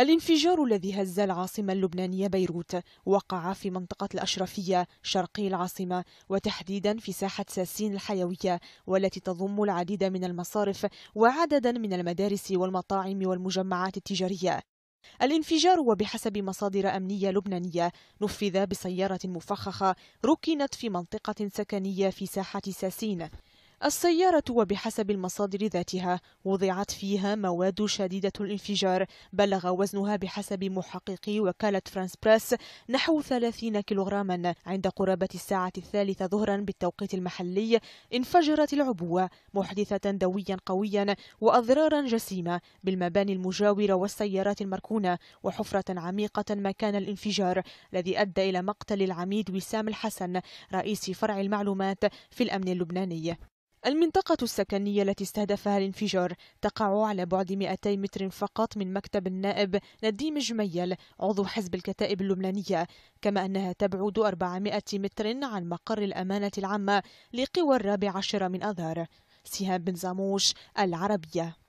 الانفجار الذي هز العاصمة اللبنانية بيروت وقع في منطقة الأشرفية شرقي العاصمة وتحديدا في ساحة ساسين الحيوية والتي تضم العديد من المصارف وعددا من المدارس والمطاعم والمجمعات التجارية الانفجار وبحسب مصادر أمنية لبنانية نفذ بسيارة مفخخة ركنت في منطقة سكنية في ساحة ساسين السيارة وبحسب المصادر ذاتها وضعت فيها مواد شديدة الانفجار بلغ وزنها بحسب محققي وكالة فرانس بريس نحو 30 كيلوغراما عند قرابة الساعة الثالثة ظهرا بالتوقيت المحلي انفجرت العبوة محدثة دويا قويا وأضرارا جسيمة بالمباني المجاورة والسيارات المركونة وحفرة عميقة مكان الانفجار الذي أدى إلى مقتل العميد وسام الحسن رئيس فرع المعلومات في الأمن اللبناني المنطقة السكنية التي استهدفها الانفجار تقع على بعد 200 متر فقط من مكتب النائب نديم جميل عضو حزب الكتائب اللبنانية كما أنها تبعد 400 متر عن مقر الأمانة العامة لقوى الرابع عشر من أذار سهام بن زاموش العربية